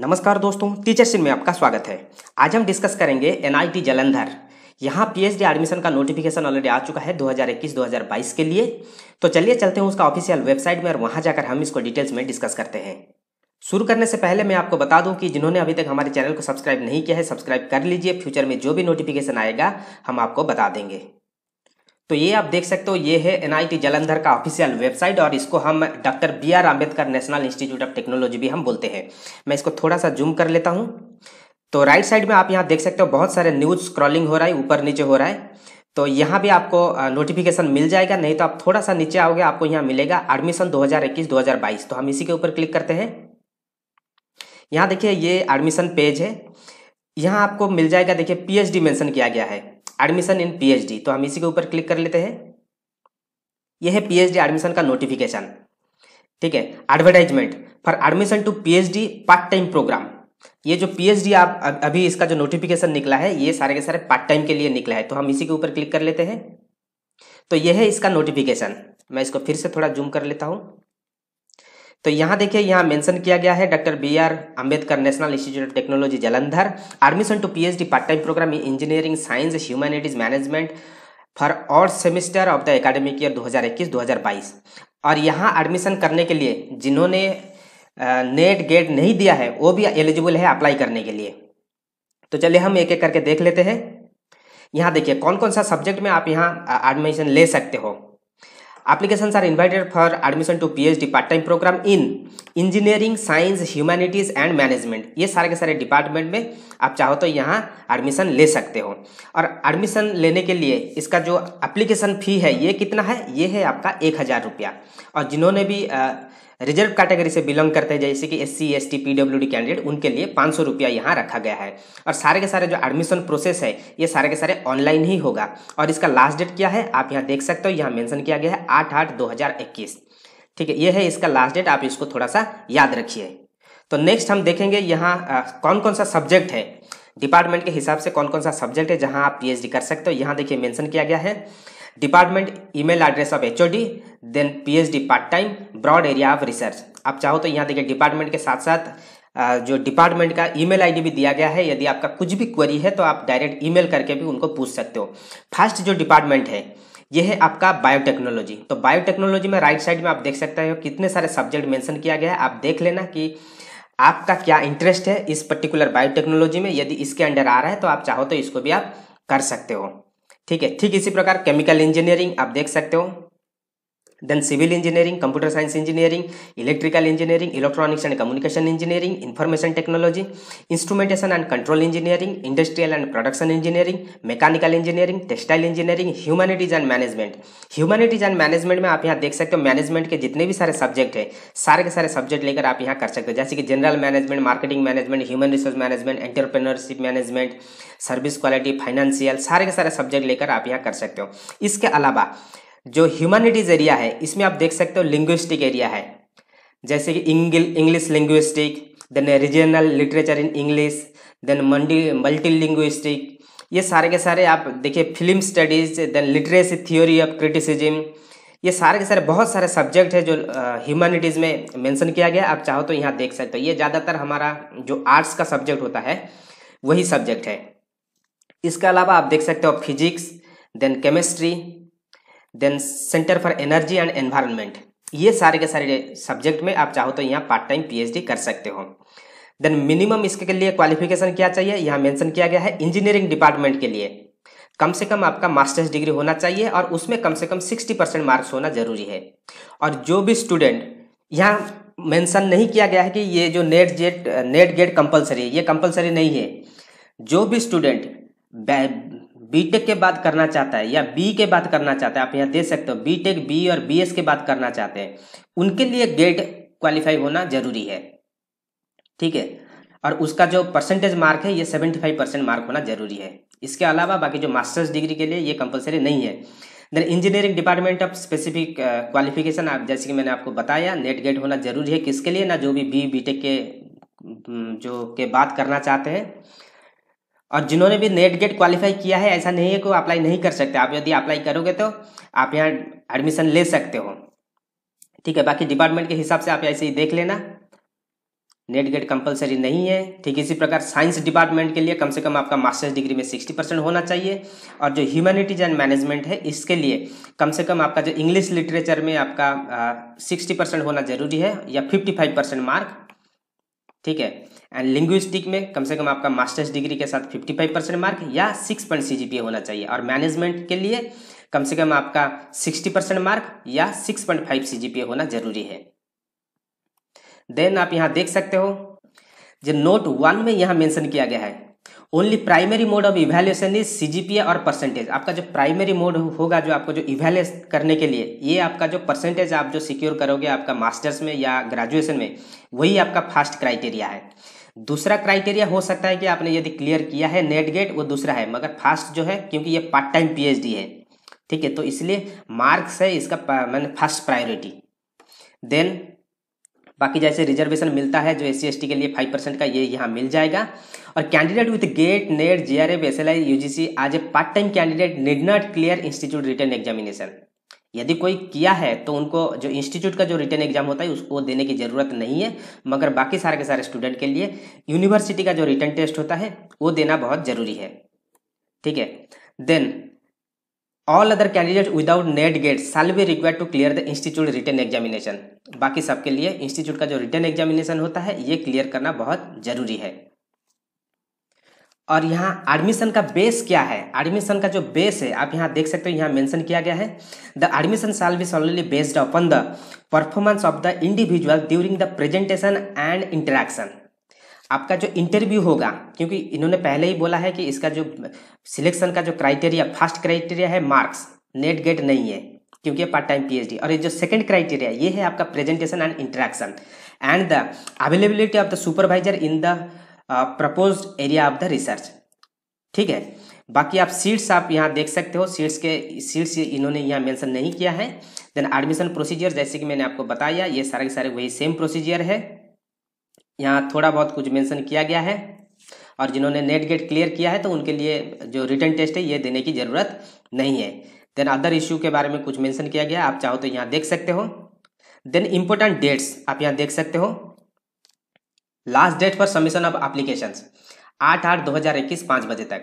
नमस्कार दोस्तों टीचर सिंह में आपका स्वागत है आज हम डिस्कस करेंगे एनआईटी जलंधर यहाँ पीएचडी एडमिशन का नोटिफिकेशन ऑलरेडी आ चुका है 2021-2022 के लिए तो चलिए चलते हैं उसका ऑफिशियल वेबसाइट में और वहाँ जाकर हम इसको डिटेल्स में डिस्कस करते हैं शुरू करने से पहले मैं आपको बता दूं कि जिन्होंने अभी तक हमारे चैनल को सब्सक्राइब नहीं किया है सब्सक्राइब कर लीजिए फ्यूचर में जो भी नोटिफिकेशन आएगा हम आपको बता देंगे तो ये आप देख सकते हो ये है एनआईटी जलंधर का ऑफिशियल वेबसाइट और इसको हम doctor B R Ambedkar National Institute of Technology भी हम बोलते हैं मैं इसको थोड़ा सा जूम कर लेता हूँ तो राइट साइड में आप यहाँ देख सकते हो बहुत सारे न्यूज स्क्रॉलिंग हो रहा है ऊपर नीचे हो रहा है तो यहाँ भी आपको नोटिफिकेशन मिल जाएगा नहीं तो आप थोड़ा सा नीचे आओगे आपको यहाँ मिलेगा एडमिशन 2021-2022 तो हम इसी के ऊपर क्लिक करते हैं यहाँ देखिए ये एडमिशन पेज है यहाँ आपको मिल जाएगा देखिए पीएचडी मेंशन किया गया है एडमिशन इन पीएचडी तो हम इसी के ऊपर क्लिक कर लेते हैं यह है पीएचडी एडमिशन का नोटिफिकेशन ठीक है advertisement for admission to PhD part time programme ये जो पीएचडी आप अभी इसका जो नोटिफिकेशन निकला है ये सारे के सारे पार्ट टाइम के लिए निकला है तो हम इसी के ऊपर क्लिक कर लेते हैं तो यह है इसका नोटिफिकेशन मैं इसको फिर से थोड़ा जूम कर लेता हूँ तो यहाँ देखिए यहाँ मेंशन किया गया है doctor B R Ambedkar National Institute of Technology Jalandhar admission to PhD part time programme in engineering science humanities management for all semester of the academic year 2021-2022 और यहाँ एडमिशन करने के लिए जिन्होंने नेट गेट नहीं दिया है वो भी एलिजिबल है अप्लाई करने के लिए तो चलिए हम एक एक करके देख लेते हैं यहाँ देखिए कौन कौन सा सब्जेक्ट में आप यहाँ एडमिशन ले सकते हो applications are invited for admission to PhD part time programme in engineering science humanities and management ये सारे के सारे डिपार्टमेंट में आप चाहो तो यहाँ एडमिशन ले सकते हो और एडमिशन लेने के लिए इसका जो एप्लीकेशन फ़ी है ये कितना है ये है आपका एक हज़ार रुपया और जिन्होंने भी रिजर्व कैटेगरी से बिलोंग करते हैं जैसे कि S C S T PW D candidate उनके लिए पाँच सौ रुपया यहाँ रखा गया है और सारे के सारे जो एडमिशन प्रोसेस है ये सारे के सारे ऑनलाइन ही होगा और इसका लास्ट डेट क्या है आप यहाँ देख सकते हो यहाँ मैंशन किया गया है आठ आठ दो हज़ार इक्कीस ठीक है ये है इसका लास्ट डेट आप इसको थोड़ा सा याद रखिए तो नेक्स्ट हम देखेंगे यहाँ कौन कौन सा सब्जेक्ट है डिपार्टमेंट के हिसाब से कौन कौन सा सब्जेक्ट है जहाँ आप डी कर सकते हो यहाँ देखिए मेंशन किया गया है department email address of H then PhD part time broad area of research आप चाहो तो यहाँ देखिए डिपार्टमेंट के साथ साथ जो डिपार्टमेंट का ईमेल आईडी भी दिया गया है यदि आपका कुछ भी क्वेरी है तो आप डायरेक्ट ईमेल करके भी उनको पूछ सकते हो फर्स्ट जो डिपार्टमेंट है यह है आपका बायोटेक्नोलॉजी तो बायोटेक्नोलॉजी में राइट साइड में आप देख सकते हो कितने सारे सब्जेक्ट मेंशन किया गया है आप देख लेना कि आपका क्या इंटरेस्ट है इस पर्टिकुलर बायोटेक्नोलॉजी में यदि इसके अंडर आ रहा है तो आप चाहो तो इसको भी आप कर सकते हो ठीक है ठीक इसी प्रकार केमिकल इंजीनियरिंग आप देख सकते हो then civil engineering, computer science engineering, electrical engineering, electronics and communication engineering, information technology, instrumentation and control engineering, industrial and production engineering, mechanical engineering, textile engineering, humanities and management. Humanities and management में आप यहाँ देख सकते हो management के जितने भी सारे सब्जेक्ट है सारे के सारे सब्जेक्ट लेकर आप यहाँ कर सकते हो जैसे कि general management marketing management human resource management entrepreneurship management service quality financial सारे के सारे सब्जेक्ट लेकर आप यहाँ कर सकते हो इसके अलावा जो ह्यूमैनिटीज एरिया है इसमें आप देख सकते हो लिंग्विस्टिक एरिया है जैसे कि English linguistic then regional literature in English then multi multi linguistic ये सारे के सारे आप देखिए film studies then literacy theory of criticism ये सारे के सारे बहुत सारे सब्जेक्ट है जो ह्यूमैनिटीज़ में मेंशन किया गया आप चाहो तो यहाँ देख सकते हो ये ज़्यादातर हमारा जो आर्ट्स का सब्जेक्ट होता है वही सब्जेक्ट है इसके अलावा आप देख सकते हो physics then chemistry then centre for energy and environment ये सारे के सारे सब्जेक्ट में आप चाहो तो यहाँ पार्ट टाइम पीएचडी कर सकते हो देन मिनिमम इसके लिए क्वालिफिकेशन क्या चाहिए यहाँ मेंशन किया गया है इंजीनियरिंग डिपार्टमेंट के लिए कम से कम आपका मास्टर्स डिग्री होना चाहिए और उसमें कम से कम 60 परसेंट मार्क्स होना जरूरी है और जो भी स्टूडेंट यहाँ मेंशन नहीं किया गया है कि ये जो NET JET NET GATE compulsory है ये कंपलसरी नहीं है जो भी स्टूडेंट बीटेक के बाद करना चाहता है या बी के बाद करना चाहता है आप यहाँ देख सकते हो बीटेक बी और बीएस के बाद करना चाहते हैं उनके लिए गेट क्वालिफाई होना जरूरी है ठीक है और उसका जो परसेंटेज मार्क है ये सेवेंटी फाइव परसेंट मार्क होना जरूरी है इसके अलावा बाकी जो मास्टर्स डिग्री के लिए ये कंपलसरी नहीं है then engineering department of specific qualification आप जैसे कि मैंने आपको बताया नेट गेट होना जरूरी है किसके लिए ना जो भी बी बीटेक के जो के बात करना चाहते हैं और जिन्होंने भी नेट गेट क्वालिफाई किया है ऐसा नहीं है कि अप्लाई नहीं कर सकते आप यदि अप्लाई करोगे तो आप यहाँ एडमिशन ले सकते हो ठीक है बाकी डिपार्टमेंट के हिसाब से आप ऐसे ही देख लेना नेट गेट कंपलसरी नहीं है ठीक इसी प्रकार साइंस डिपार्टमेंट के लिए कम से कम आपका मास्टर्स डिग्री में सिक्सटी परसेंट होना चाहिए और जो ह्यूमैनिटीज एंड मैनेजमेंट है इसके लिए कम से कम आपका जो इंग्लिश लिटरेचर में आपका सिक्सटी परसेंट होना जरूरी है या फिफ्टी फाइव परसेंट मार्क ठीक है एंड लिंग्विस्टिक में कम से कम आपका मास्टर्स डिग्री के साथ 55 परसेंट मार्क या 6 पॉइंट सी होना चाहिए और मैनेजमेंट के लिए कम से कम आपका 60 परसेंट मार्क या 6.5 पॉइंट होना जरूरी है देन आप यहाँ देख सकते हो जो नोट वन में यहाँ मेंशन किया गया है only primary mode of evaluation is CGPA और परसेंटेज आपका जो प्राइमरी मोड होगा जो आपको जो इवेल्युएट करने के लिए ये आपका जो परसेंटेज आप जो सिक्योर करोगे आपका मास्टर्स में या ग्रेजुएशन में वही आपका फास्ट क्राइटेरिया है दूसरा क्राइटेरिया हो सकता है कि आपने यदि क्लियर किया है नेट गेट वो दूसरा है मगर फास्ट जो है क्योंकि ये पार्ट टाइम पीएचडी है ठीक है तो इसलिए मार्क्स है इसका मैंने फर्स्ट प्रायोरिटी देन बाकी जैसे रिजर्वेशन मिलता है जो एस सी के लिए फाइव परसेंट का ये यहाँ मिल जाएगा और candidate with GATE NET G R F S L I U G C as a part time candidate need not clear institute written examination यदि कोई किया है तो उनको जो इंस्टीट्यूट का जो रिटर्न एग्जाम होता है उसको देने की ज़रूरत नहीं है मगर बाकी सारे के सारे स्टूडेंट के लिए यूनिवर्सिटी का जो रिटर्न टेस्ट होता है वो देना बहुत ज़रूरी है ठीक है then all other candidate without NET GATE shall be require to clear the institute written examination बाकी सबके लिए इंस्टीट्यूट का जो रिटर्न एग्जामिनेशन होता है ये क्लियर करना बहुत ज़रूरी है और यहाँ एडमिशन का बेस क्या है एडमिशन का जो बेस है आप यहाँ देख सकते हो यहाँ मेंशन किया गया है the admission shall be solely based upon the performance of the individual during the presentation and interaction आपका जो इंटरव्यू होगा क्योंकि इन्होंने पहले ही बोला है कि इसका जो सिलेक्शन का जो क्राइटेरिया फर्स्ट क्राइटेरिया है मार्क्स नेट गेट नहीं है क्योंकि पार्ट टाइम पीएचडी और ये जो सेकंड क्राइटेरिया ये है आपका presentation and interaction and the availability of the supervisor in the propose area of the research ठीक है बाकी आप सीट्स आप यहाँ देख सकते हो सीट्स के सीट्स इन्होंने यहाँ मेंशन नहीं किया है देन एडमिशन प्रोसीजर जैसे कि मैंने आपको बताया ये सारे के सारे वही सेम प्रोसीजर है यहाँ थोड़ा बहुत कुछ मेंशन किया गया है और जिन्होंने नेट गेट क्लियर किया है तो उनके लिए जो रिटर्न टेस्ट है ये देने की ज़रूरत नहीं है देन अदर इश्यू के बारे में कुछ मैंशन किया गया आप चाहो तो यहाँ देख सकते हो देन इम्पोर्टेंट डेट्स आप यहाँ देख सकते हो last date for submission of application आठ आठ दो हज़ार इक्कीस पांच बजे तक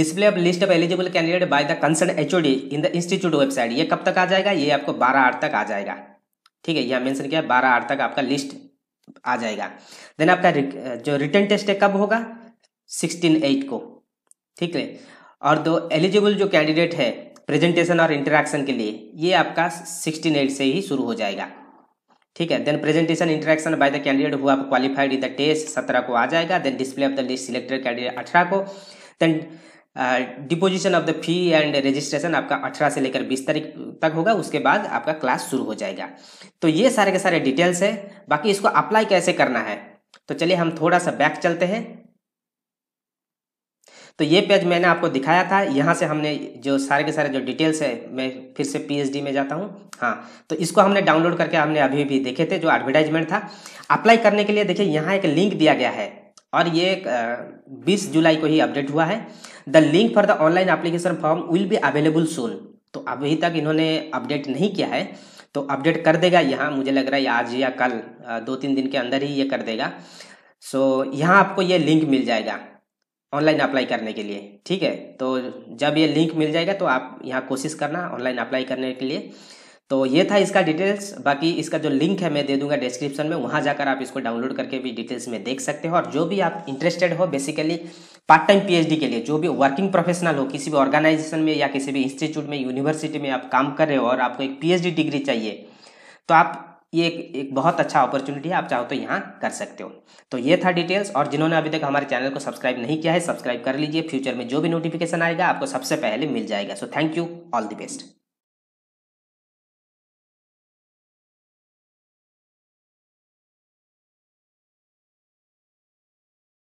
display of list of eligible candidate by the concern HOD in the institute website ये कब तक आ जाएगा ये आपको बारह आठ तक आ जाएगा ठीक है यह मेंशन किया बारह आठ तक आपका लिस्ट आ जाएगा देन आपका जो रिटर्न टेस्ट है कब होगा सिक्सटीन एट को ठीक है और दो एलिजिबल जो कैंडिडेट है प्रेजेंटेशन और इंटरेक्शन के लिए ये आपका सिक्सटीन एट से ही शुरू हो जाएगा ठीक है then presentation interaction by the candidate हुआ क्वालिफाइड इन द टेस्ट सत्रह को आ जाएगा then display of the list selected candidate अठारह को then deposition of the fee and registration आपका अठारह से लेकर बीस तारीख तक होगा उसके बाद आपका क्लास शुरू हो जाएगा तो ये सारे के सारे डिटेल्स है बाकी इसको अप्लाई कैसे करना है तो चलिए हम थोड़ा सा बैक चलते हैं तो ये पेज मैंने आपको दिखाया था यहाँ से हमने जो सारे के सारे जो डिटेल्स है मैं फिर से पीएचडी में जाता हूँ हाँ तो इसको हमने डाउनलोड करके हमने अभी भी देखे थे जो एडवर्टाइजमेंट था अप्लाई करने के लिए देखिए यहाँ एक लिंक दिया गया है और ये बीस जुलाई को ही अपडेट हुआ है the link for the online application form will be available soon तो अभी तक इन्होंने अपडेट नहीं किया है तो अपडेट कर देगा यहाँ मुझे लग रहा है आज या कल दो तीन दिन के अंदर ही ये कर देगा सो so, यहाँ आपको ये लिंक मिल जाएगा ऑनलाइन अप्लाई करने के लिए ठीक है तो जब ये लिंक मिल जाएगा तो आप यहाँ कोशिश करना ऑनलाइन अप्लाई करने के लिए तो ये था इसका डिटेल्स बाकी इसका जो लिंक है मैं दे दूंगा डिस्क्रिप्शन में वहाँ जाकर आप इसको डाउनलोड करके भी डिटेल्स में देख सकते हो और जो भी आप इंटरेस्टेड हो बेसिकली पार्ट टाइम पीएचडी के लिए जो भी वर्किंग प्रोफेशनल हो किसी भी ऑर्गेनाइजेशन में या किसी भी इंस्टीट्यूट में यूनिवर्सिटी में आप काम कर रहे हो और आपको एक पीएचडी डिग्री चाहिए तो आप ये एक, एक बहुत अच्छा अपॉर्चुनिटी है आप चाहो तो यहाँ कर सकते हो तो ये था डिटेल्स और जिन्होंने अभी तक हमारे चैनल को सब्सक्राइब नहीं किया है सब्सक्राइब कर लीजिए फ्यूचर में जो भी नोटिफिकेशन आएगा आपको सबसे पहले मिल जाएगा so thank you all the best